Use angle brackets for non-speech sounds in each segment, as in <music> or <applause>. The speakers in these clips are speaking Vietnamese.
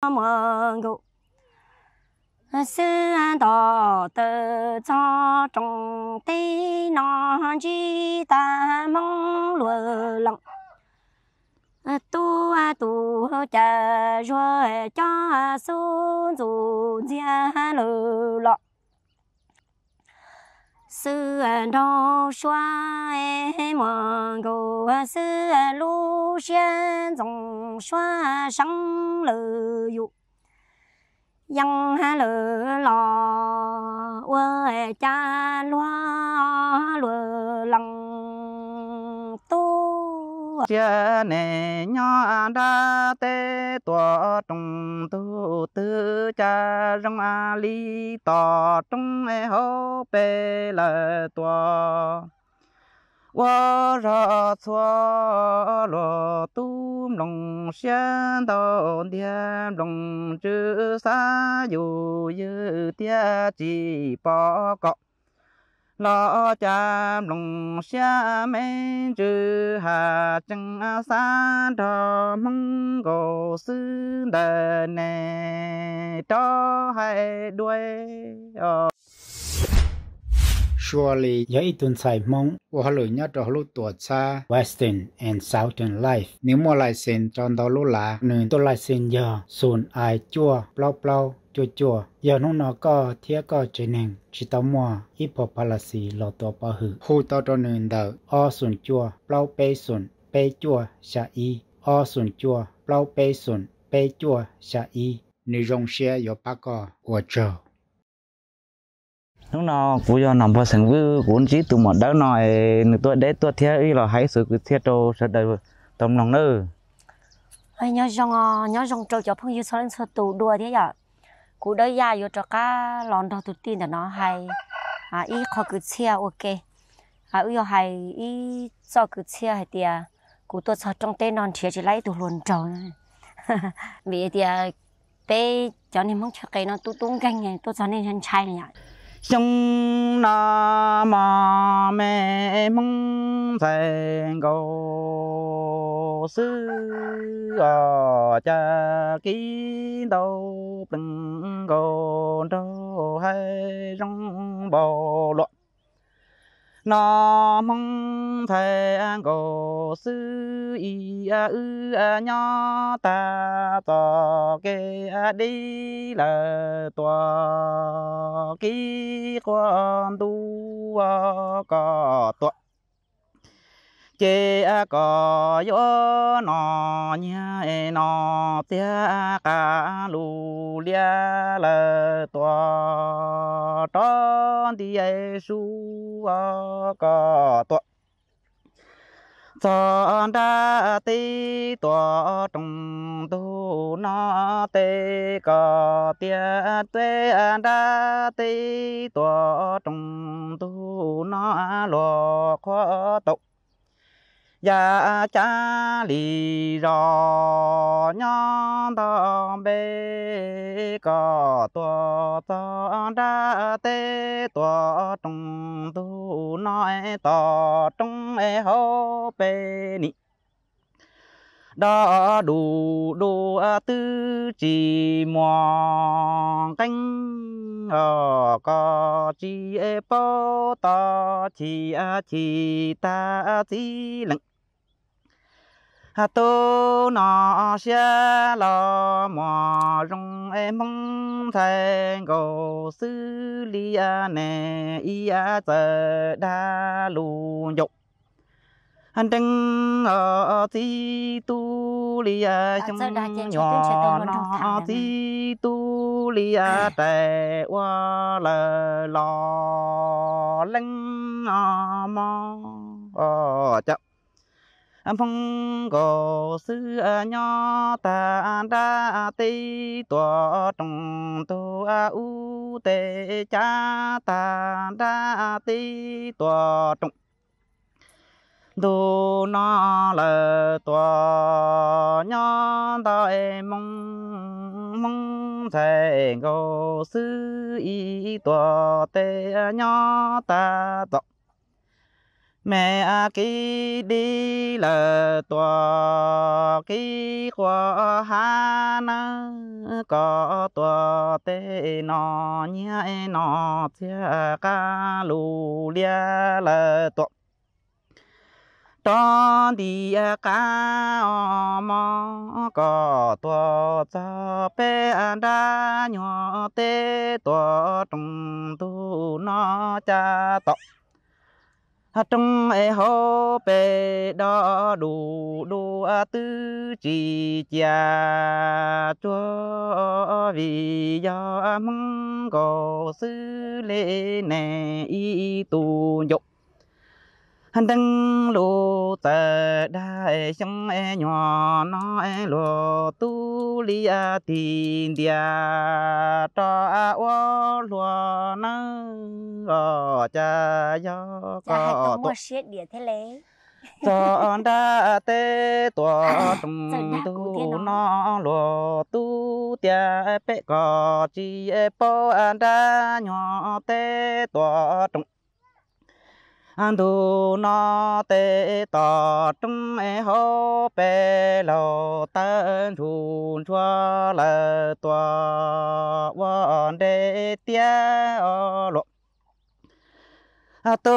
蒙古，三道的早中的南极大蒙罗冷，多啊多家若家苏族家罗了。sư đô xoa e mò gồ sư lu xia dòng xoa sáng lự dụ dân ha lự lò ua cha loa lừa lòng chia nè nhỏ đa tê tòa trong tu tư cha rong a li tòa trong e hô bê lờ tòa wo ra cho lo tu long xian đạo điam long chữ sa dù như tia chỉ bỏ cọc lo cha lòng xa mê trừ hà chẳng xa đò mong gồ sư đờ nè cho hai đuôi Surely, ya itun sai mong, wa halu nya to halu tua cha Western and Southern Life. Nếu mua lại xin cho đó lô là, nương tôi lại xin giờ, sùn ai chua, plau plau, chùa chua, giờ nó nó có thiết có chế nền chỉ tao mua ít bộ bà là xì lọ tổ bà hử khu tao cho nên đờ, o sùn chua, bao bê sùn bê chua, xa y o sùn chua, bao bê sùn bê chua, xa y nì rong xe yo bà có của chờ lúc nào cũng do nằm vào sân vư cũng chỉ tụi mọt đỡ nói tôi để tôi theo, ý là hãy sự cứ thiết đâu sẽ đời tâm lòng nữa ai nhớ rong nhớ rong trâu cho phong yêu sao lên sợ tù đùa thế giờ cú đó ya yo cho cá lon đó tụt tin nó hay à ý khó cứ chia ok à ui hay ý cho cứ chia hay tiệt cú tôi cho trong tên non chia chỉ lấy tụt luôn trầu vì tiệt bé cho nên muốn cho cái nó tụt tung canh này tôi cho nên chân chai này chúng na ma mẹ mong thành cầu sư ở cha ký đâu từng cầu đâu hay trong bò loạn nó mong thầy an cổ sư y a ư a nho ta tò kê a đi là tòa ký con tu có tọa chế có gió nọ nhà nọ tia cả lù lia là tòa tròn thì ai su có tòa chọn đa tê tòa trong tu nó tê có tia tê đa tê tòa trong tu nó lo khó tộc ya dạ, cha li ro nhon dong bê có tua to đa tê tua trung tu nói to trung e hô bê ni đó đủ đồ tư chỉ mò cánh ở ờ, có chỉ e bó to chỉ a chỉ ta chỉ lặng à tô nó xa lo mò rong em mong thành cầu sư li a nè ia giờ đa lù nhục anh đừng ở tí tu li à ờ, trong nhỏ nó tí ờ, tu li à, à. trẻ qua lờ lò lưng à mà ờ chậm phong cổ sư à, nhỏ ta đã tây tòa trong tu a à, u tê cha ta đã tây tòa trong đồ nó là tòa nhon đại mong mong thề ngô sư y tòa tê nhà ta tộc mẹ ký đi là tòa ký khoa ha na có tòa tê nó nhé nó chia ca lù lia là tộc có à, hát à, 当地干我们搞多早被俺大娘的多中途那家到。trong e hô bê đó đủ đủ tư chỉ cha cho vì do mong cầu sư lễ nè y tu nhục đăng lô tờ đại trong e nhỏ nó e lô tu li a tin dia cho a o lô nó ở cha yo có tổ cho đa tê tòa trung tu nó lô tu tia pe có chi po à, đa nhỏ tê tòa trung đủ nó tê ta trung e hô bê lô tân thun chua lờ tòa vòn đê tía ô lộ tu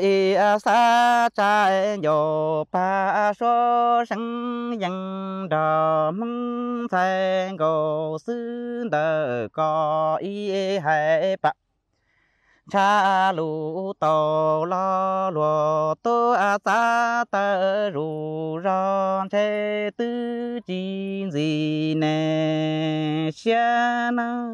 y sa cha e yo pa so sang yang da mong thang go sư đờ có y hai bạc cha lu tàu lo lùa tô a ta ta rù ron thế tư chín gì nè xa nó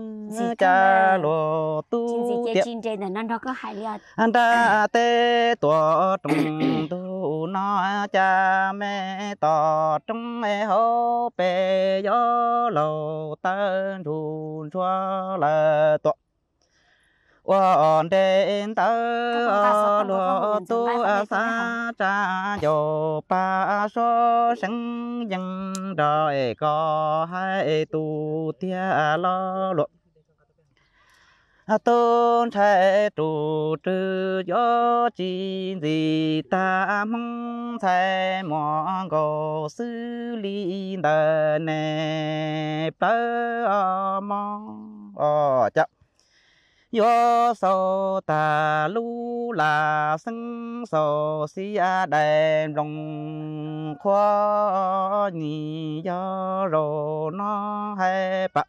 cha lùa tu chín gì nè nó có hại liệt anh ta tê tua trùng tu nó cha mẹ tỏ trong mẹ hô bè gió lầu ta rù cho là tọa đời tu tu cha ba số sinh có hai 我得到罗多萨扎有巴说声音的个海都天罗罗。tôn à, thái trụ trừ gió chi gì ta mong thái mong gò sư lý đờ nè bơ ờ, mong ờ chậm yo so ta lu la sưng so si a đèn rồng khoa nhị yo rồ nó hay bạc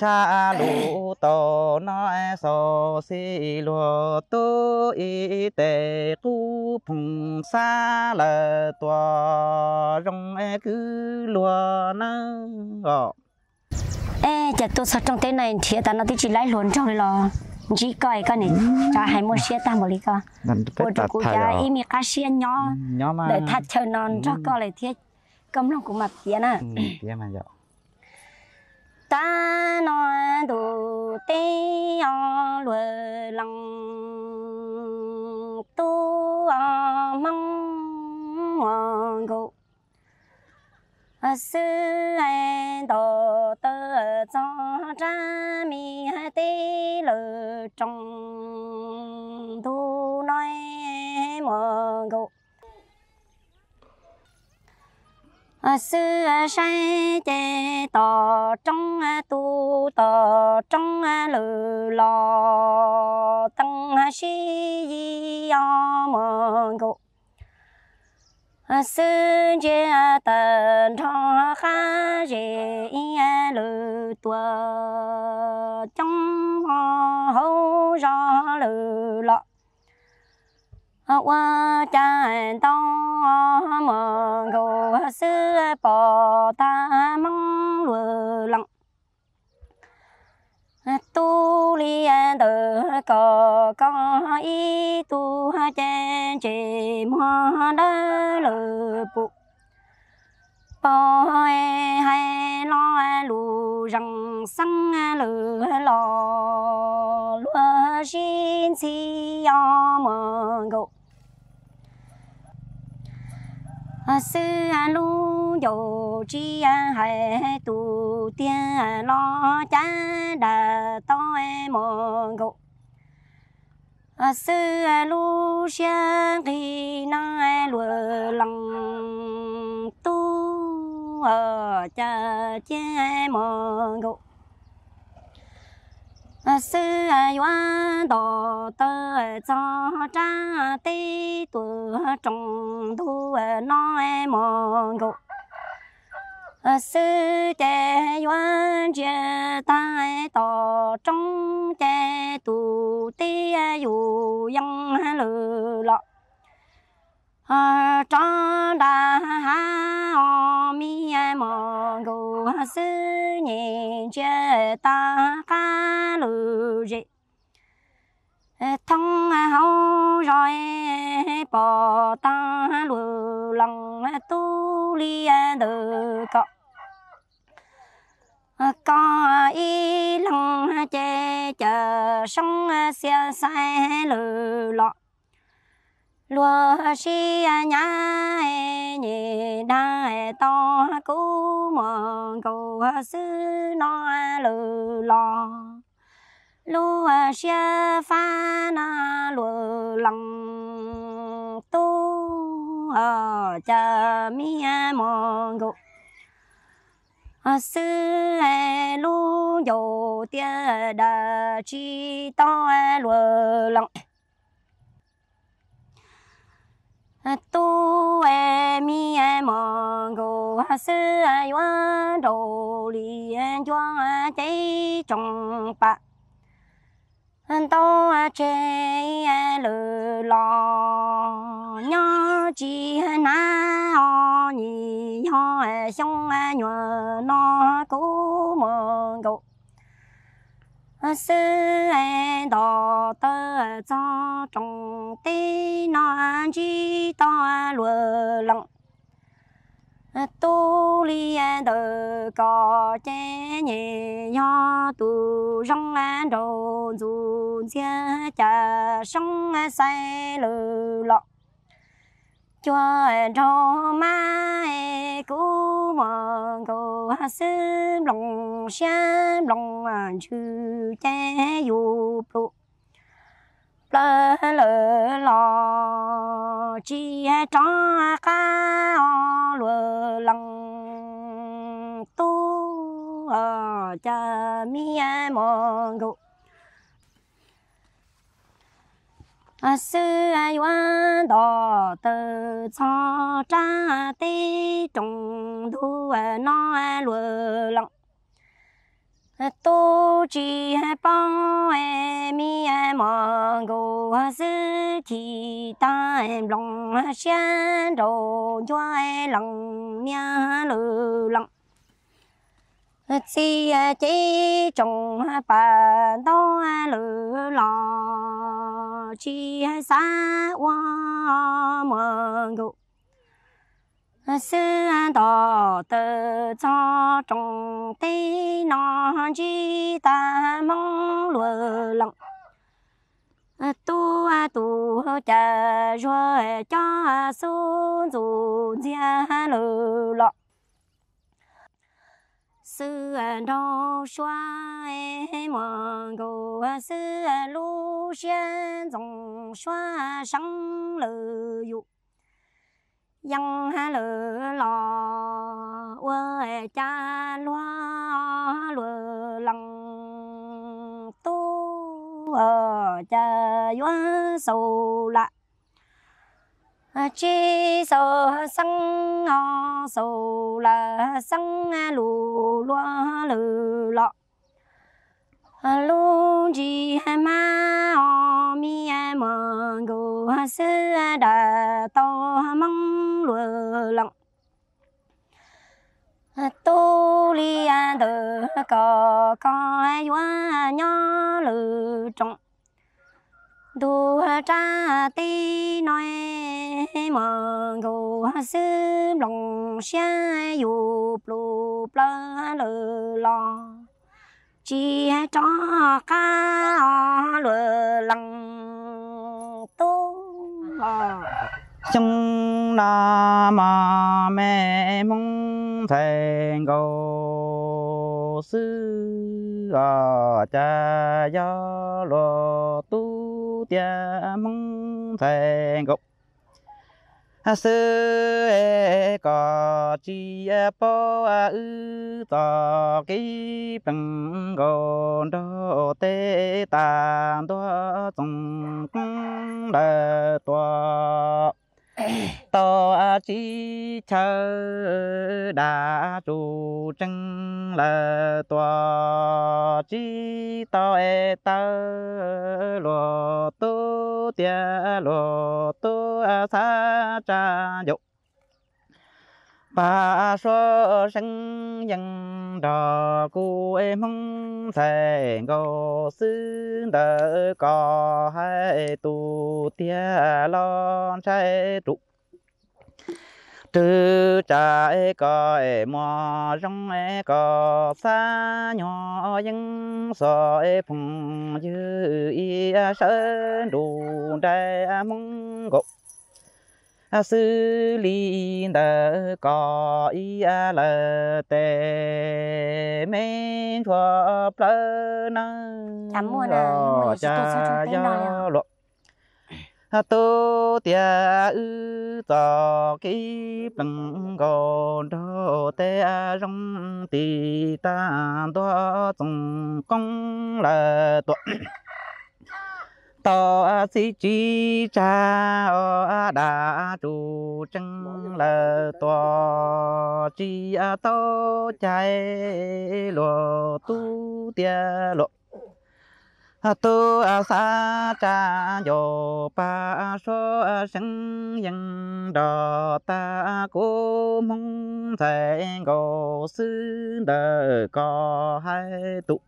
cha lu tổ nó so e si lùa tu y tề tu phùng xa là tòa rong e cứ lùa nó ê chả tôi sợ trong thế này thì ta nó chỉ lấy luôn trong rồi chỉ coi cái này cho hai mươi xe ta một lý coi bộ đồ già, gia im cá xe nhỏ ừ, để thật chờ non cho ừ. coi lại thiết cầm lòng của mặt tiền à. Tiền mà dạo ta nói đồ tê lừa lòng tu mong ngon gục sư ai đồ tơ cho cha mi tê lự trong thu nói mờ gụ sư sai chê tò trong tu tò trong lự lò tăng si di mờ gụ sư ờ, chế tần thọ khá chế lự tua trong họ hậu rõ lự lọ qua ờ, tràn to mờ gồ sư bỏ ta mong lừa lặng tu li tự cò con y tu chen chỉ mua đỡ lự bụ bò e hay lo lù rằng sang lự lò lúa xin xì yo mờ ngộ sư lu dầu chi hệ tu tiên lo cha đà to mồ ngộ à, sư lu xiang kỳ na lu lăng tu ở ờ cha che mồ ngộ sư yuan đồ tơ cho cha tê tu trong thu nói mong ngộ sư tê yuan chia tai tổ trong tê tu tê yu yang lự lọ trang đà ha mi e, mò gù sư nhẹ chê ta ca lù hậu rồi bỏ ta lù lòng tu li từ cọ ờ, có ý lòng chê sai lù lúa xi nhà e, đa đại e, to cú mòn cầu sư no lừ lò lúa xi pha na lúa lòng tu ở ờ, chờ mi mòn cầu sư lu dầu tia đà chi to e lúa lòng tu em mi e mo go ha sư ai wa đồ li en chuang a trong bạc anh to a chê lơ lo nhớ chỉ na o nhì ho xong e a e nhỏ nó cố mong cậu sư ê đỏ tơ cho trong tê nó chi to lùa lộng tu li đờ cò che nhẹ nho tu rong đồ dù chia trà sông say lờ lọ cho cho ma cú mà cô sư lòng xa lòng chư à, che dù phụ lơ lơ lò chi cho ca lừa lòng tu ở ờ, cha mi mong 啊，虽然到的草扎的中途那路浪，多只帮哎咪哎忙个是提担龙先着抓哎龙娘路浪。chi à, chế trồng bà đó à, lửa lò chi à, xa qua mờ ngụ sư đỏ tờ cho trồng tê nó chi ta mong lừa lòng tu tu cha rồi cho xuống dù gia lừa lọ sư à, đô xoa e mò gồ à, sư à, lu xiên dòng xoa sáng lự dụ dân ha lự lò quê cha loa lừa lằng tu ở ờ, cha gió sầu lại chi sơ sang ngò sơ là sang lù loa lù lọ lu chi ma o mi mờ ngô sư đà tô mong lù lọng tu li đờ có có yoa nhỏ lù trọng đu cha tê nói mờ gù sư lòng xe dù blue blơ lơ lò chỉ cho ca lơ lăng tu, chung là mà mẹ mong thành cầu sư ở cha do lo tu cha dạ mong thành gục sư có chi po ư tò ký bằng gòn đô tê tàn đô tùng là tòa to chi chờ đã chủ trăng là tòa chi to e ta lô tô tia lo tu sa cha dục ba số sinh nhân đò cô em mong thề ngô sư đỡ có hai tu tia lon trái trụ trừ trái coi mò rong e có xa nhỏ dân soi phùng dư y sơn đủ đầy mong gục sư li đờ có ý a lờ tê mê thua plơ nơ chấm mua nè cha do lộ tu tia ư tò kí bằng gòn đô tê rong tì ta đo tung công là tuệ to si chi cha o đà trụ trăng lờ to chi a to chạy lo tu tia lo tu a sa cha yo pa so sân nhân đò ta cố mong thầy ngộ sư đờ có hai tụ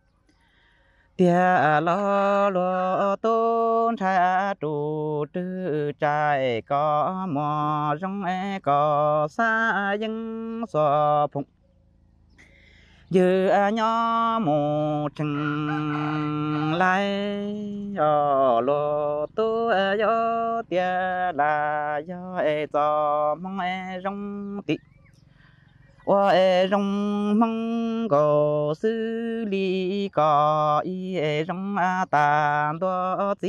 tia lo lo tôn cha trụ tư trai có mò rong e có xa dân xò phụng dư nhỏ mù chừng lai ở lo tu yo tia là yo e cho mong e rong tị 我爱容蒙个手里个一容啊，但多只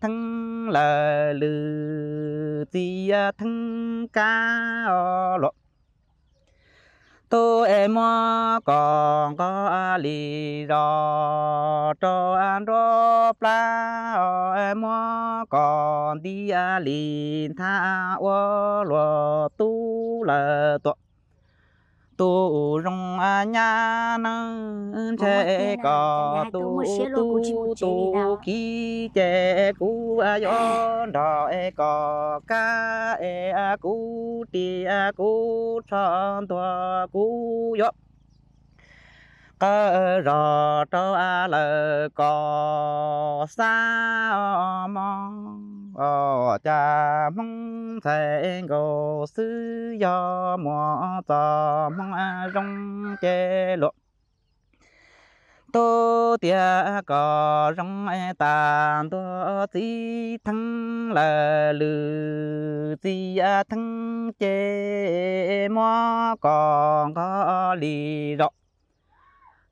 疼了了，只呀疼干哦咯。tôi em còn có lì rò cho ăn à, rô pla em còn đi à, lì tha ô lo tu là tội tu rong a à, nha nơ che có tu tu tu ki che cu a yo đò e có ca e a cu ti a cu chon tua cu yo cơ rò trâu a lờ cò xa mò ờ cha mong thẹn gồ sư do mò tò mong a rong chê lộ tô tia cò rong e tàn tô tí thăng là lư tí thăng chê mò còn có lì rộng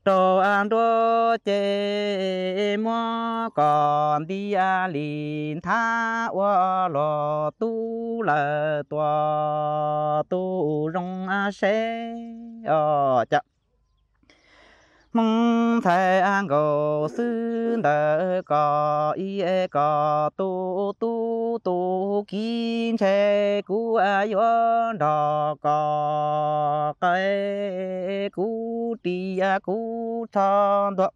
đồ ăn đồ chê mua còn đi à lìn tha ô lo tu là tòa tu rong a xe ô ờ, chậm mong thầy an gồ sư đỡ có y e có tu tu tu kim che cú a yon đò có cái cú ti a cú thon đọ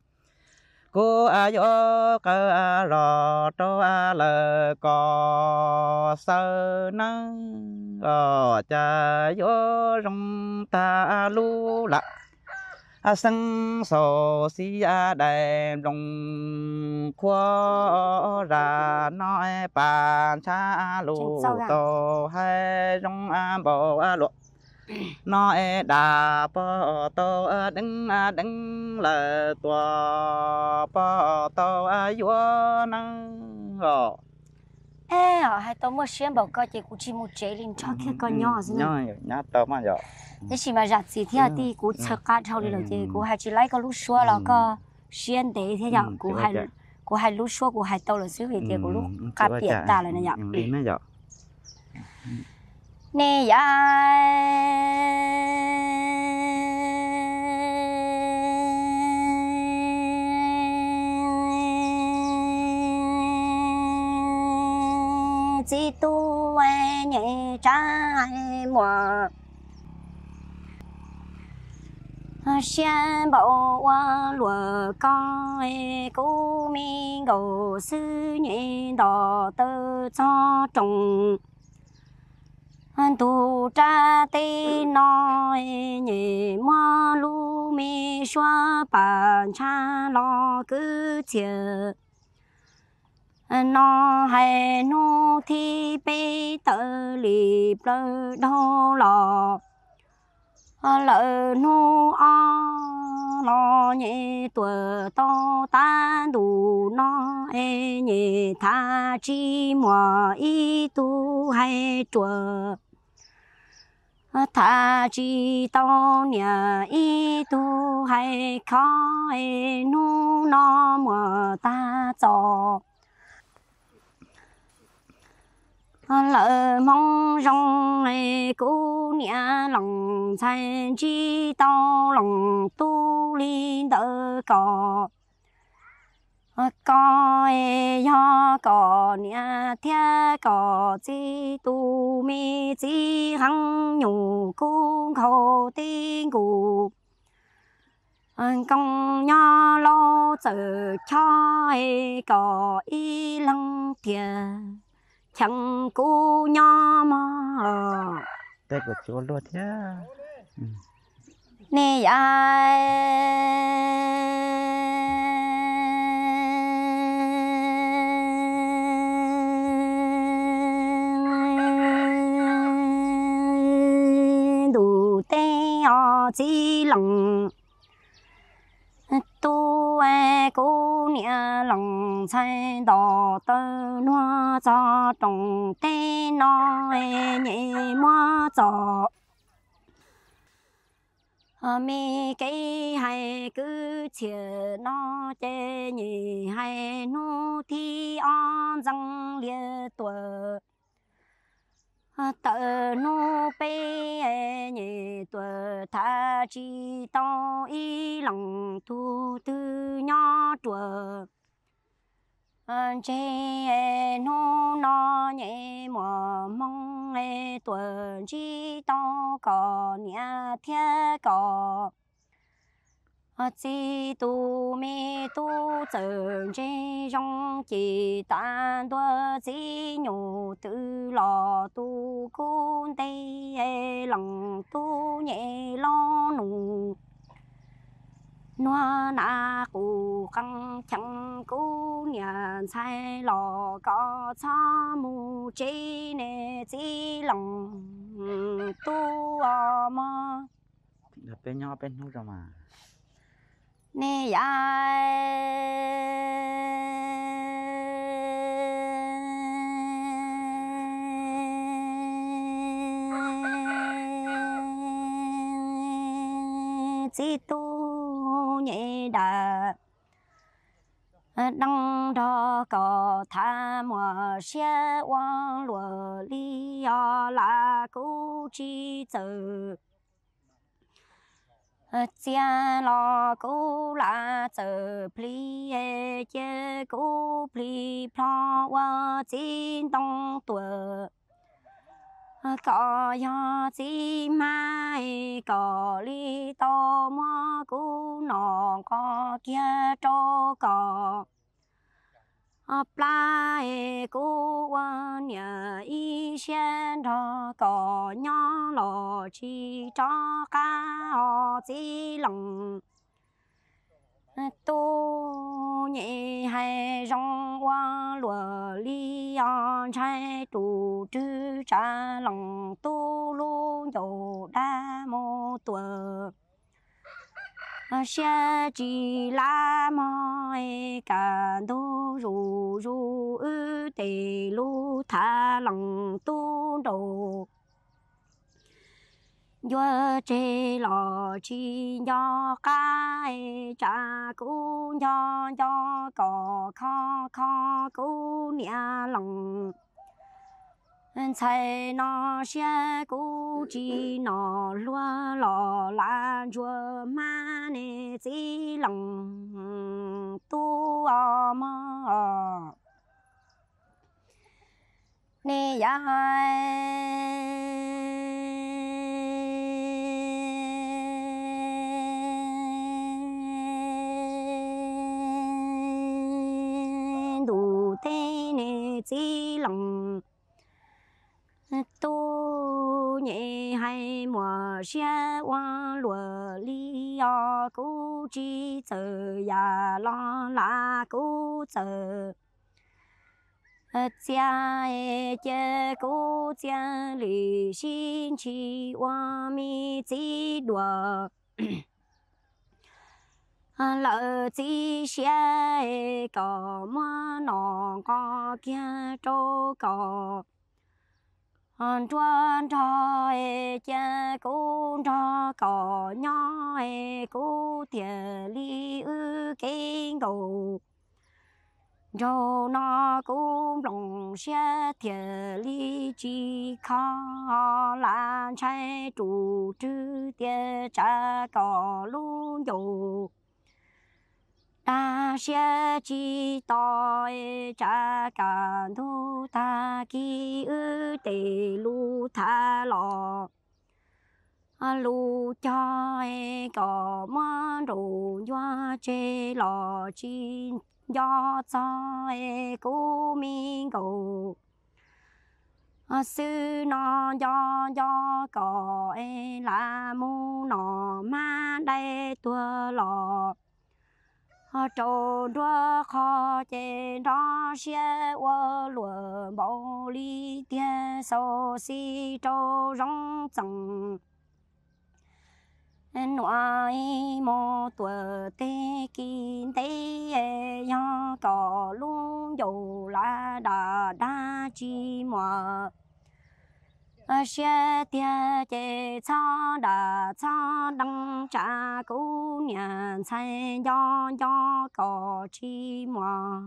cô a yo cơ a rò cho a lờ có sơ nắng ở cha yo rong ta lu lại À, sân sổ si đèm long khoa ra nói bàn cha lù to hay rong bộ lộ nói đà bò tô đứng đứng là to bò tô vua năng ê ở hai tôi mới xem bảo coi chị cũng chỉ một chế lên cho ừ, cái con ừ, nhỏ gì nhỏ nhỏ tao mà nhỏ thế chỉ mà giặt gì thì thì cũng sợ cả thâu đi rồi chị cũng hai chỉ lấy con lúc xua là ừ. có xem để thế nhở cũng hai cũng hai lúc xua cũng hai tao là xíu thì thì cũng lúc cá biệt ta là này nhở đi mấy nhở nè dạ chỉ tu e nhẹ trái e mùa xem bảo qua lùa coi e cú mình gầu sư nhẹ đỏ tơ cho trồng tu cha tê nói nhẹ mơ lu mi xóa bàn cha lo cứ chiều nó hay nó thì bê tờ lì bơ đô lò ờ, lỡ nó o nó nhẹ tuổi to ta đủ nó e nhẹ tha chi mò y tu hay chùa thà chi to nhà y tu hay khó e nu nó mò ta cho Ờ, lỡ mong rong này cô nia lòng sai chi to lòng tu li đỡ cò có e yo có nia thia có chi tu mi chi hăng nhủ cung khổ tiên cụ công nho lo tự cho e có y lăng thiệt chẳng cú nho mà tết của chúa luôn nhá ừ. nè ai đủ tê o chỉ lòng tu e cô nia lòng say đỏ tơ noa cho trồng tê no e nhẹ moa cho ờ, mi cái hay cứ chia nó chê nhị hay nu thi on răng lia tuổi Ờ, tự nô bê nhị tuổi thà chỉ tao y lòng tu tư nhỏ tuổi ờ, chế nô nó nhẹ mò mong tuổi chỉ tao có nhà thiên có chỉ tu mê tu tự chế trong chỉ tan đua chỉ nhổ tự lò tu côn tây lòng tu nhẹ lo nụ noa na cụ căng chẳng cụ nhà sai lò có cha mù chế nè chỉ lòng tu à mà bên nhau bên nhau rồi mà 你呀，只图你的，等到个他莫想往罗里要拉苦起走。chia lo cố là chờ pli chế cố pli plo wa chín đông tuổi có yo chi mai có li to mo cô nọ có kia cho có ba e cô qua nhà y sen đó nhỏ lò cho cá họ chỉ lòng tu nhẹ hay rong qua lúa li on trái lòng tu lu dầu đa mô sẽ ờ, chỉ là mai cả đô rủ rủ ư tề lô thả lòng tu đồ yo chế lò chi yo cái cha cú yo yo cò kho kho cú nia lòng 才那些古迹那落落兰着满的贼冷多啊嘛，你呀。nhẹ hay mùa xe hoa lùa li yo cú chi chờ ya lo la cú chờ cha e che cú cha lì xin chi hoa mi chi đùa <clears throat> à, lỡ chỉ xe có mua nó có kia trâu có hòn chuan trò e cha cô trò cỏ nho e cô tiề li ư kinh cầu cho nó cũng lòng xe tiề li chi khó là trai chủ chư tiề cha cỏ luôn dục 大学几道查干都他给二的路他老，啊路家哎个嘛路呀这老金呀在古民国。啊，sư nó do do cỏ là mu nó ma đây tua lò trâu đua khó chê đó xe ô lùa bầu lý tia sâu si trâu rong chẳng ngoài mô tuổi tê kín tê yo e tỏ luôn dầu là đà đa chi mò xe tia chè cho đã cho đăng trả cũ nhà say do do có chi mò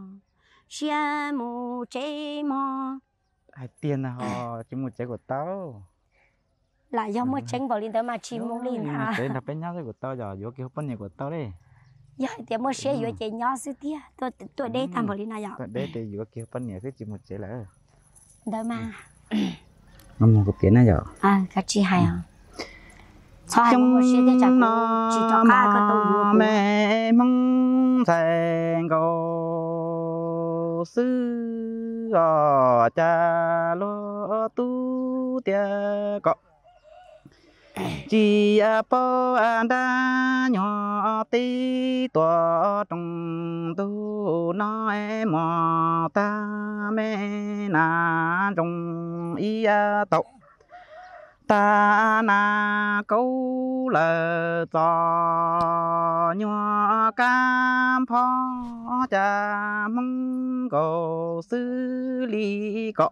xe mù chế mò hai tiền là họ chỉ một chế của tao là do mua tránh à. bảo linh tới mà chỉ mua linh hả đấy là bên nhau của tao giờ vô kia bên nhà của tao đấy giờ thì mua xe ừ. vô chế nhau xí tia tôi tôi đây tham bảo ừ. linh nào giờ tôi đây thì vô kia bên nhà cái chỉ một chế là đâu mà <clears throat> 너무 곱게 나죠. 아, 같이 하요. 정남의 몽생고 스어 자로 뚜대거 chỉ à, po an à, đa nhỏ tí tòa trong tu nói e mò ta mẹ na trong y tộc ta na câu lờ tò nhỏ cam pho cha mong cầu sư lý cọ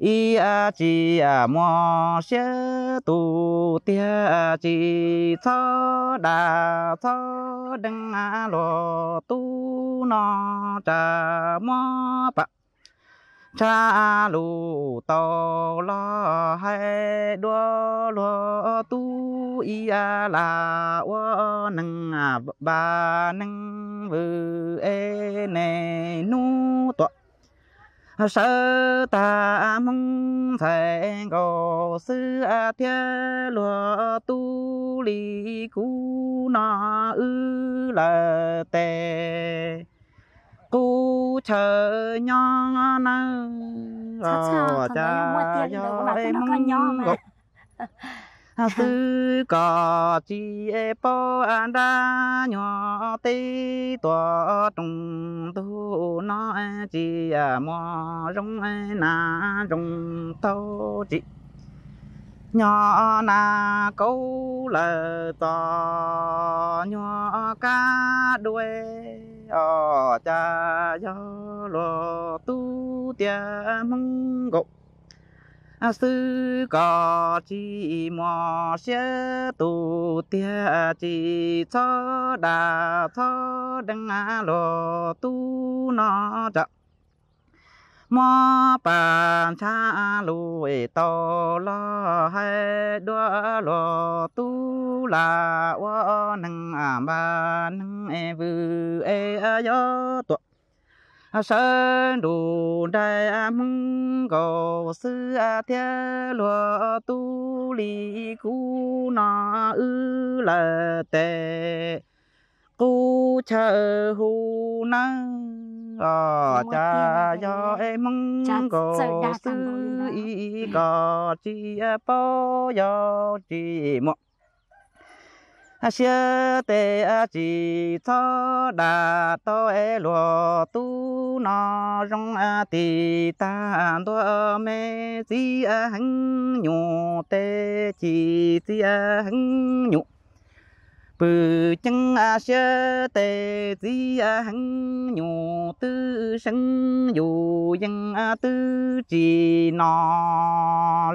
y a chi a mo xie tu tia chi thơ đà thơ đăng a lo tu no cha mo pa cha lu to lo hay đua lo tu y a la o nâng à ba nâng vư e ne nu tọa sơ tà mong thể ngộ sư a thiên lúa tu lý cú nọ ư lờ tề cú chờ nhon nơ cha cha mong sư <laughs> có chi e po an đa nhỏ tê tòa trùng tu nó e chi à mò rong e na rong tâu chị nhỏ na câu lờ tòa nhỏ cá đuôi ở cha gió lò tu tia mong gục À, sư có chi mò xe tu tia chi cho đà cho đăng á lò tu nó chậm mò bàn cha lùi to lo hay đua lò tu là o năng à ba năng e vư e yo tuột sơn đủ đại mong cầu sư a thế lúa tu lý cú na ư là tệ cú chờ hù năng gò cha do em mong cầu sư ý gò chi bó do chi mộng xia tê chỉ cho đà to e lùa tu nó rong a ta đua mê di a hăng nhụ tê chỉ di a hăng nhụ bự chân a xia tê di a hăng nhụ tư sân dù dân tư chỉ nó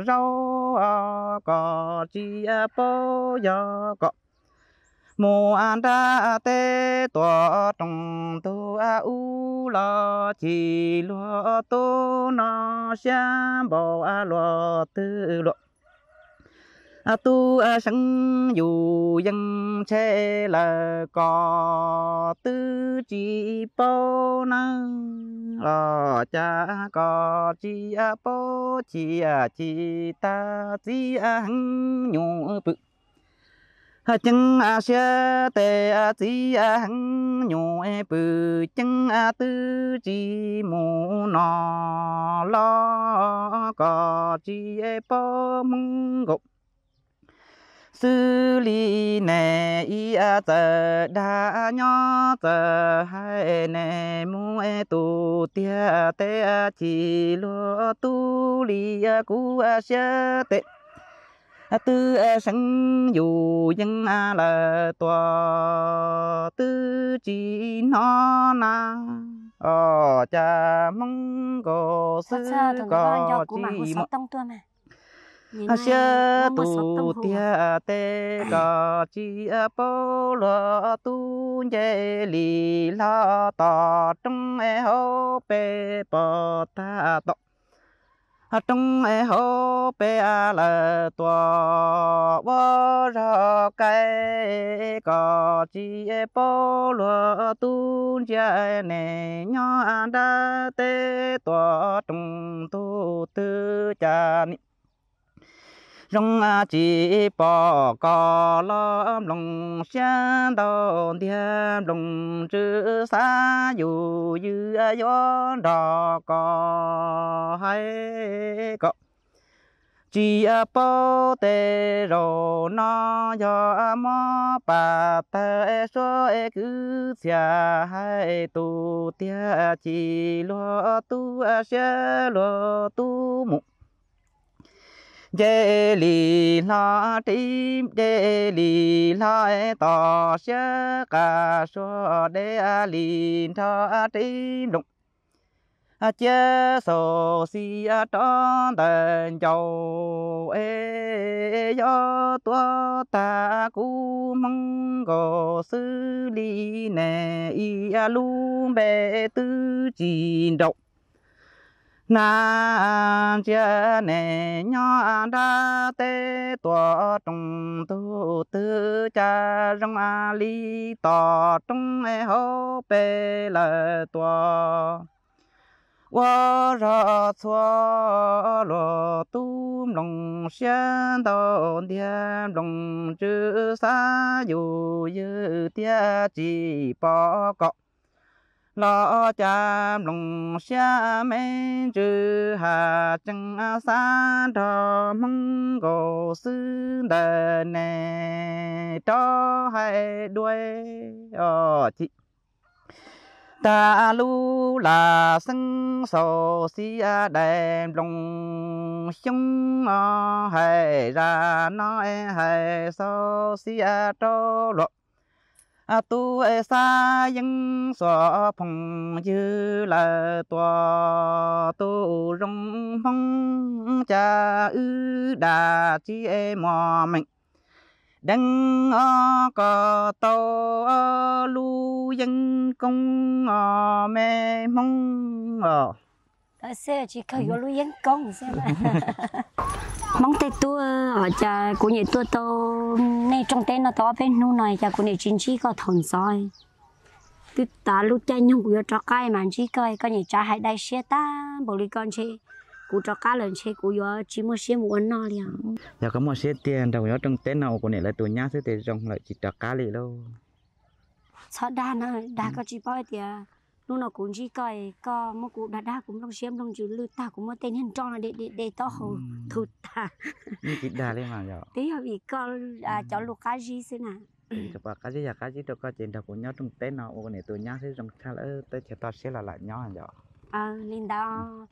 rau có chỉ bao giờ gió có mù an ta tê tòa trong tu a u lo chỉ lo tu nó xem bò a lo tư lo a tu a sẵn dù dân che là có tư chỉ bò năng lo cha có chỉ a bò chỉ a chỉ ta chỉ a hằng nhu bự chân a xe tê a tí a hăng nhô e bự chân a tư chi mù nọ lo có chi e bó mung gục sư lý nè y a tờ đa nhó tờ hai nè mu e tu tia tê a chi lúa tu lý a cú a xe tê tư ờ, sân dù dân là tòa tư chỉ nó na ờ cha mong có sư có chỉ mà à xia tu tia tê gà chi a bô lô tu nhê lì la ta trong e hô bê bò ta tộc trong ai e hô bê a là tòa vô rò cây có chi e bố lúa tu gia nè nhỏ đã tê tòa trong tu tư cha rong à, chỉ bỏ cò lom long xian đòn thiên long chư xa dù dư gió đò cò hay cọ chỉ à, bỏ tê rồ nó do mò bà tê số cứ xia hay tu tia chỉ lo tu a à, xia lo tu mục dê lì la tím dê lì la tỏ xế cả số đê lì thọ tím đụng à, chế sổ si à, tròn tần châu ê do tua ta cú mong gò sư đi nè y lu bè tư chỉ động na chia nè nhỏ đa tê tua trung tu tư cha rong a li tò trung e hô bê lờ tua wo ra chua lo tum long xian đo điam long chữ sa yu yu tia chỉ bỏ cọc lo cha lòng xa mê trừ hà chẳng xa đò mong gồ sư đờ nè cho hay đuôi ô ờ, chị ta lu là sân sổ si a đèm lòng chung o hay ra nói hay so si a trô À, tu sa dân so phong dư là tòa tu rong phong cha ư đà chi e mò mình đăng o cò tàu lu dân công o mê mong o Ờ, xe chỉ có vô lối dân công xe <laughs> mong tê tua ờ, ở cha của nhà tua tô nay trong tên nó to bên nu này cha của nhà chính chỉ có thằng soi cứ ta lúc cha nhung của cho cái mà chỉ coi có nhà cha hãy đây xe ta bỏ đi con chị Cú cho cá lần xe cú yo chỉ mua xe mua nó liền Dạ có mua xe tiền đâu yo trong tên nào của nhà là tuổi nhá thế thì trong lại chỉ cho cá lì đâu sao đa nó đa có chỉ bao tiền nó nào cũng chỉ coi có một cụ đã đa cũng long xem long chữ lưu ta cũng một tên hình tròn là để để để to hồ ừ. thụt ta như kỹ đà lên mà rồi tí hồi bị con à, ừ. cháu lục cá gì thế nào chụp cá gì cá gì đâu có chuyện đâu cũng nhau trong tên nó ô này tôi nhau thế trong thà lỡ ờ, tới chợ ta sẽ là lại nhau rồi à linh đào